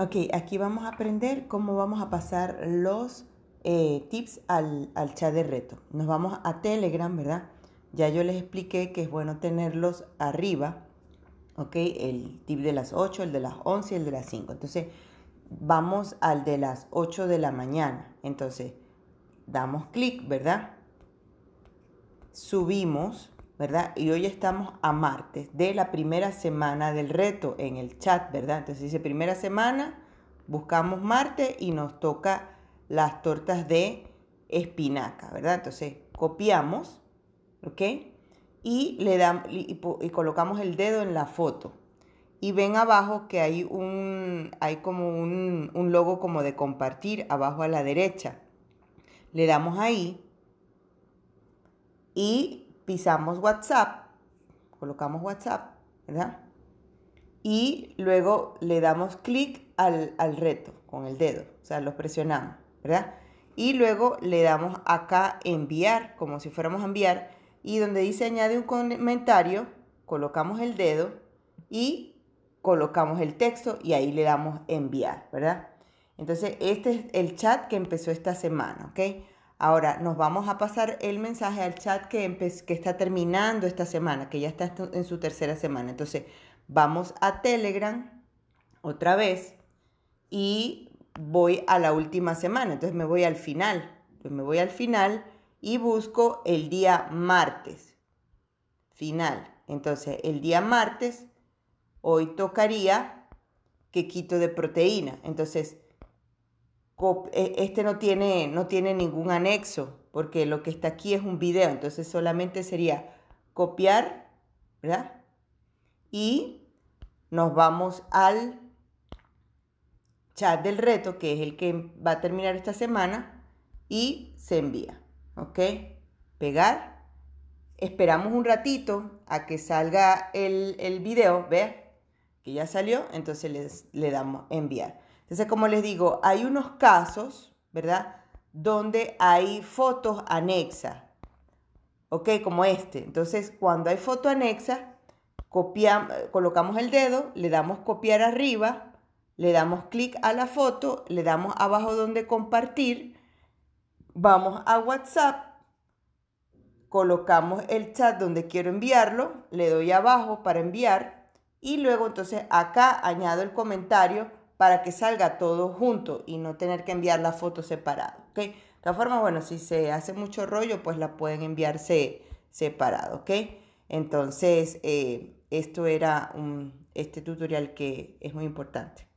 Ok, aquí vamos a aprender cómo vamos a pasar los eh, tips al, al, chat de reto. Nos vamos a Telegram, ¿verdad? Ya yo les expliqué que es bueno tenerlos arriba, ¿ok? El tip de las 8, el de las 11 y el de las 5. Entonces, vamos al de las 8 de la mañana. Entonces, damos clic, ¿verdad? Subimos ¿verdad? Y hoy estamos a martes de la primera semana del reto en el chat, ¿verdad? Entonces dice primera semana, buscamos martes y nos toca las tortas de espinaca, ¿verdad? Entonces copiamos, ¿ok? Y, le damos, y, colocamos el dedo en la foto. Y ven abajo que hay, un, hay como un logo como de compartir abajo a la derecha. Le damos ahí y pisamos WhatsApp, colocamos WhatsApp, ¿verdad? Y luego le damos clic al, reto con el dedo, o sea, lo presionamos, ¿verdad? Y luego le damos acá enviar, como si fuéramos a enviar, y donde dice añade un comentario, colocamos el dedo y colocamos el texto y ahí le damos enviar, ¿verdad? Entonces, este es el chat que empezó esta semana, ¿ok? Ahora nos vamos a pasar el mensaje al chat que, está terminando esta semana, que ya está en su tercera semana. Entonces, vamos a Telegram otra vez y voy a la última semana. Entonces me voy al final. me voy al final y busco el día martes. Final. Entonces, el día martes, hoy tocaría que quito de proteína. Entonces, e, este no tiene, no tiene ningún anexo, porque lo que está aquí es un video, entonces solamente sería copiar, Y nos vamos al chat del reto, que es el que va a terminar esta semana, y se envía, ¿ok? Pegar. Esperamos un ratito a que salga el, el video, ¿ve? Que ya salió, entonces le damos enviar. Entonces, como les digo, hay unos casos, ¿verdad? Donde hay fotos anexas, ¿ok? Como este. Entonces, cuando hay foto anexa, copiamos, colocamos el dedo, le damos copiar arriba, le damos clic a la foto, le damos abajo donde compartir, vamos a WhatsApp, colocamos el chat donde quiero enviarlo, le doy abajo para enviar y luego entonces acá añado el comentario para que salga todo junto y no tener que enviar la foto separada. ¿ok? De todas formas, bueno, si se hace mucho rollo, pues la pueden enviarse separado. ¿ok? Entonces, eh, esto era un, este tutorial que es muy importante.